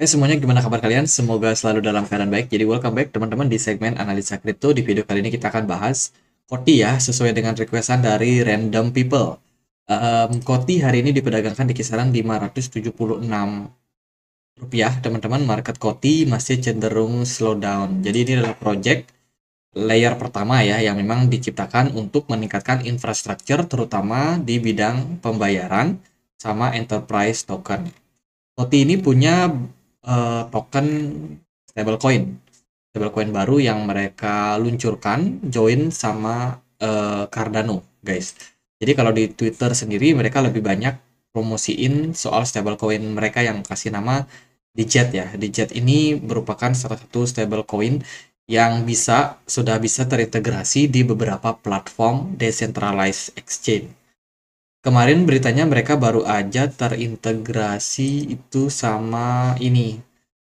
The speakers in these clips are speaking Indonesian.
Hey semuanya, gimana kabar kalian? Semoga selalu dalam keadaan baik. Jadi welcome back teman-teman di segmen analisa kripto. Di video kali ini kita akan bahas Koti ya, sesuai dengan requestan dari random people. Um, Koti hari ini diperdagangkan di kisaran 576 rupiah. Teman-teman, market Koti masih cenderung slowdown. Jadi ini adalah project layer pertama ya yang memang diciptakan untuk meningkatkan infrastruktur terutama di bidang pembayaran sama enterprise token. Koti ini punya uh, token stablecoin stablecoin baru yang mereka luncurkan join sama uh, Cardano guys jadi kalau di Twitter sendiri mereka lebih banyak promosiin soal stablecoin mereka yang kasih nama Dijet ya Dijet ini merupakan salah satu stablecoin yang bisa sudah bisa terintegrasi di beberapa platform decentralized exchange kemarin beritanya mereka baru aja terintegrasi itu sama ini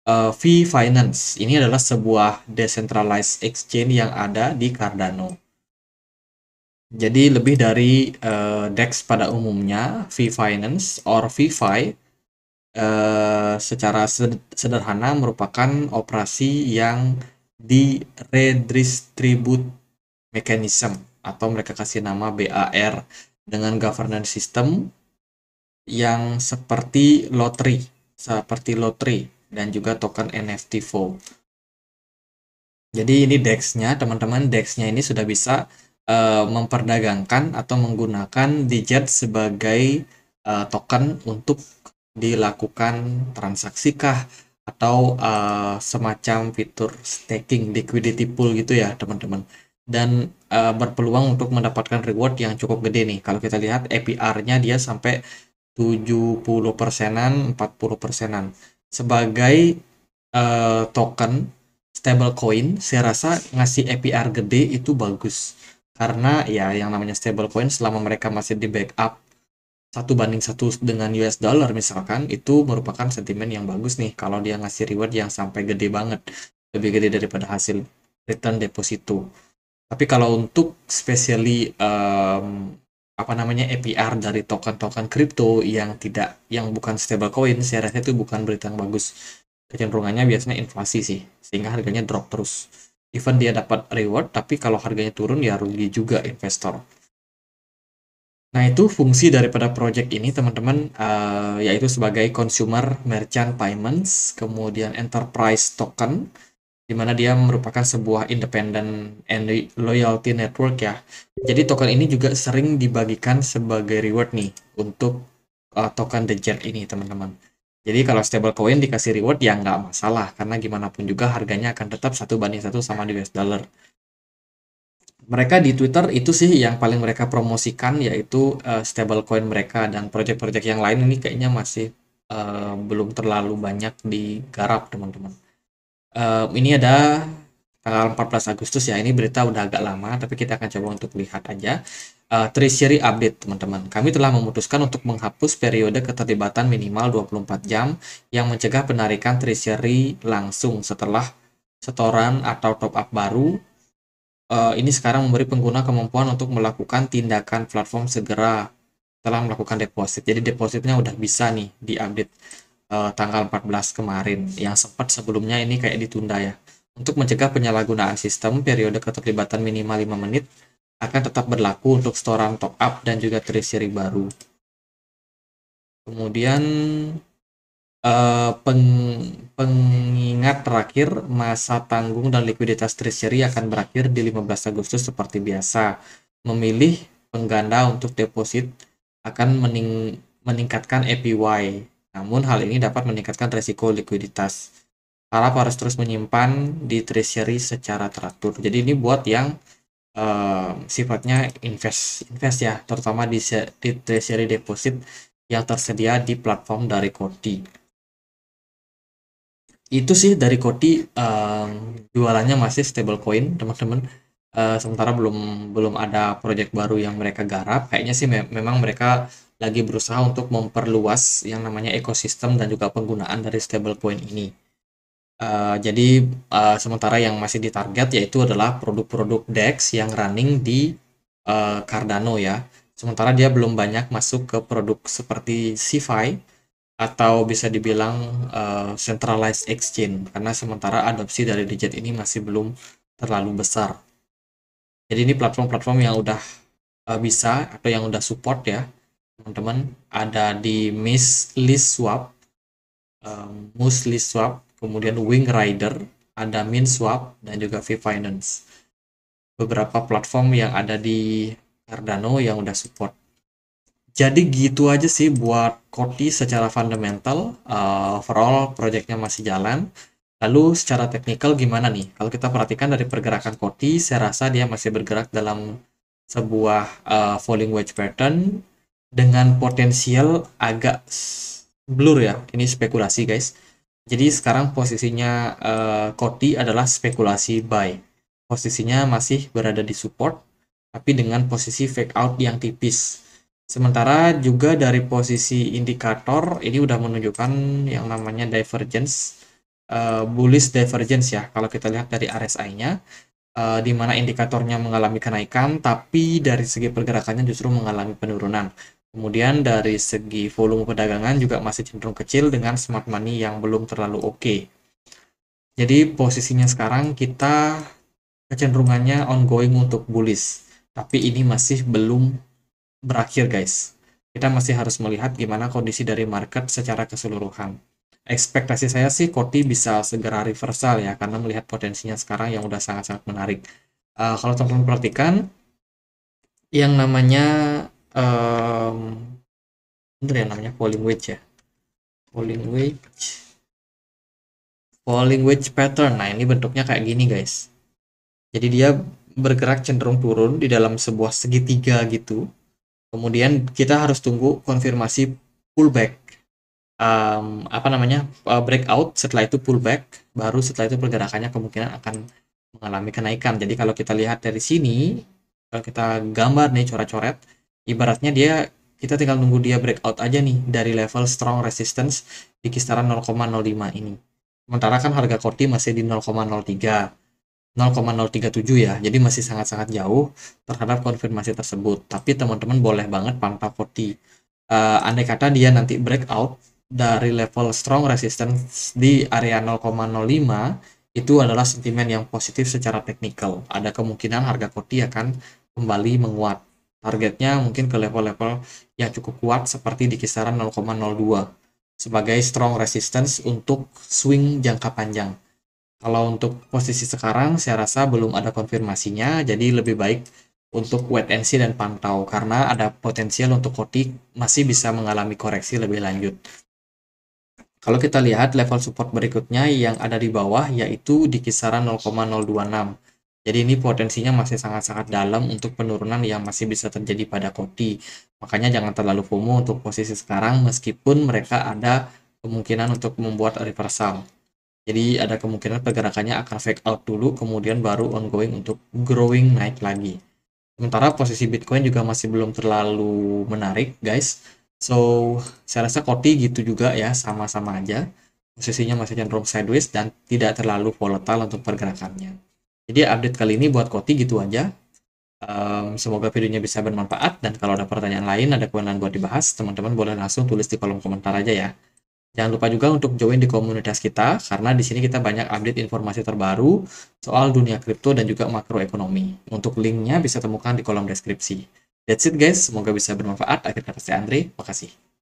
uh, V Finance. Ini adalah sebuah decentralized exchange yang ada di Cardano. Jadi lebih dari uh, DEX pada umumnya, V Finance or VFi uh, eh, secara sederhana merupakan operasi yang di redistribute mechanism atau mereka kasih nama BAR dengan governance system yang seperti lottery, seperti lottery dan juga token NFT Fold. Jadi ini DEX-nya, teman-teman DEX-nya ini sudah bisa uh, memperdagangkan atau menggunakan digit sebagai uh, token untuk dilakukan transaksi kah atau uh, semacam fitur staking liquidity pool gitu ya, teman-teman dan uh, berpeluang untuk mendapatkan reward yang cukup gede nih. Kalau kita lihat APR-nya dia sampai 70 persenan, 40 persenan. Sebagai uh, token stable coin, saya rasa ngasih APR gede itu bagus. Karena ya yang namanya stable coin selama mereka masih di backup satu banding satu dengan US dollar misalkan itu merupakan sentimen yang bagus nih kalau dia ngasih reward yang sampai gede banget lebih gede daripada hasil return deposito tapi kalau untuk specially um, apa namanya APR dari token-token kripto yang tidak yang bukan stablecoin, saya rasa itu bukan berita yang bagus. Kecenderungannya biasanya inflasi sih, sehingga harganya drop terus. Even dia dapat reward, tapi kalau harganya turun ya rugi juga investor. Nah, itu fungsi daripada project ini, teman-teman, uh, yaitu sebagai consumer merchant payments, kemudian enterprise token, di mana dia merupakan sebuah independent and loyalty network ya. Jadi token ini juga sering dibagikan sebagai reward nih untuk uh, token The Jet ini teman-teman. Jadi kalau stablecoin dikasih reward ya nggak masalah karena gimana pun juga harganya akan tetap satu banding satu sama di US dollar. Mereka di Twitter itu sih yang paling mereka promosikan yaitu uh, stablecoin mereka dan project-project yang lain ini kayaknya masih uh, belum terlalu banyak digarap teman-teman. Uh, ini ada tanggal 14 Agustus ya. Ini berita udah agak lama, tapi kita akan coba untuk lihat aja. Uh, eh, Treasury update, teman-teman. Kami telah memutuskan untuk menghapus periode keterlibatan minimal 24 jam yang mencegah penarikan Treasury langsung setelah setoran atau top up baru. Uh, ini sekarang memberi pengguna kemampuan untuk melakukan tindakan platform segera setelah melakukan deposit. Jadi depositnya udah bisa nih di update uh, tanggal 14 kemarin hmm. yang sempat sebelumnya ini kayak ditunda ya. Untuk mencegah penyalahgunaan sistem, periode keterlibatan minimal 5 menit akan tetap berlaku untuk setoran top up dan juga trisiri baru. Kemudian uh, peng, pengingat terakhir masa tanggung dan likuiditas trisiri akan berakhir di 15 Agustus seperti biasa. Memilih pengganda untuk deposit akan mening, meningkatkan APY namun hal ini dapat meningkatkan resiko likuiditas. Harap harus terus menyimpan di treasury secara teratur. Jadi ini buat yang uh, sifatnya invest invest ya, terutama di, di treasury deposit yang tersedia di platform dari Kodi. Itu sih dari Kodi um, jualannya masih stablecoin, teman-teman. Uh, sementara belum belum ada proyek baru yang mereka garap. Kayaknya sih me memang mereka lagi berusaha untuk memperluas yang namanya ekosistem dan juga penggunaan dari stablecoin ini. Uh, jadi uh, sementara yang masih ditarget yaitu adalah produk-produk DEX yang running di uh, Cardano ya. Sementara dia belum banyak masuk ke produk seperti CeFi atau bisa dibilang uh, centralized exchange karena sementara adopsi dari digit ini masih belum terlalu besar. Jadi ini platform-platform yang udah uh, bisa atau yang udah support ya teman-teman ada di Miss List Swap, um, Moose List Swap, kemudian Wing Rider, ada Min Swap dan juga V Finance. Beberapa platform yang ada di Cardano yang udah support. Jadi gitu aja sih buat Koti secara fundamental, uh, overall projectnya masih jalan. Lalu secara teknikal gimana nih? Kalau kita perhatikan dari pergerakan Koti, saya rasa dia masih bergerak dalam sebuah uh, falling wedge pattern dengan potensial agak blur ya. Ini spekulasi guys. Jadi sekarang posisinya uh, eh, Koti adalah spekulasi buy. Posisinya masih berada di support tapi dengan posisi fake out yang tipis. Sementara juga dari posisi indikator ini udah menunjukkan yang namanya divergence uh, bullish divergence ya. Kalau kita lihat dari RSI-nya uh, eh, di mana indikatornya mengalami kenaikan tapi dari segi pergerakannya justru mengalami penurunan. Kemudian dari segi volume perdagangan juga masih cenderung kecil dengan smart money yang belum terlalu oke. Okay. Jadi posisinya sekarang kita kecenderungannya ongoing untuk bullish. Tapi ini masih belum berakhir guys. Kita masih harus melihat gimana kondisi dari market secara keseluruhan. Ekspektasi saya sih Koti bisa segera reversal ya karena melihat potensinya sekarang yang udah sangat-sangat menarik. Uh, kalau teman-teman perhatikan yang namanya um, bentar ya namanya falling wedge ya falling wedge falling wedge pattern nah ini bentuknya kayak gini guys jadi dia bergerak cenderung turun di dalam sebuah segitiga gitu kemudian kita harus tunggu konfirmasi pullback um, apa namanya uh, breakout setelah itu pullback baru setelah itu pergerakannya kemungkinan akan mengalami kenaikan jadi kalau kita lihat dari sini kalau kita gambar nih coret-coret ibaratnya dia kita tinggal nunggu dia breakout aja nih dari level strong resistance di kisaran 0,05 ini. Sementara kan harga korti masih di 0,03. 0,037 ya, jadi masih sangat-sangat jauh terhadap konfirmasi tersebut. Tapi teman-teman boleh banget pantau korti. Uh, eh, andai kata dia nanti breakout dari level strong resistance di area 0,05 itu adalah sentimen yang positif secara teknikal. Ada kemungkinan harga korti akan kembali menguat targetnya mungkin ke level-level yang cukup kuat seperti di kisaran 0,02 sebagai strong resistance untuk swing jangka panjang. Kalau untuk posisi sekarang saya rasa belum ada konfirmasinya jadi lebih baik untuk wait and see dan pantau karena ada potensial untuk kotik masih bisa mengalami koreksi lebih lanjut. Kalau kita lihat level support berikutnya yang ada di bawah yaitu di kisaran 0,026 jadi ini potensinya masih sangat-sangat dalam untuk penurunan yang masih bisa terjadi pada Koti. Makanya jangan terlalu FOMO untuk posisi sekarang meskipun mereka ada kemungkinan untuk membuat reversal. Jadi ada kemungkinan pergerakannya akan fake out dulu kemudian baru ongoing untuk growing naik lagi. Sementara posisi Bitcoin juga masih belum terlalu menarik guys. So saya rasa Koti gitu juga ya sama-sama aja. Posisinya masih cenderung sideways dan tidak terlalu volatile untuk pergerakannya. Jadi update kali ini buat Koti gitu aja. Um, semoga videonya bisa bermanfaat dan kalau ada pertanyaan lain, ada kewenangan buat dibahas, teman-teman boleh langsung tulis di kolom komentar aja ya. Jangan lupa juga untuk join di komunitas kita, karena di sini kita banyak update informasi terbaru soal dunia kripto dan juga makroekonomi. Untuk linknya bisa temukan di kolom deskripsi. That's it guys, semoga bisa bermanfaat. Akhir kata saya Andre, makasih.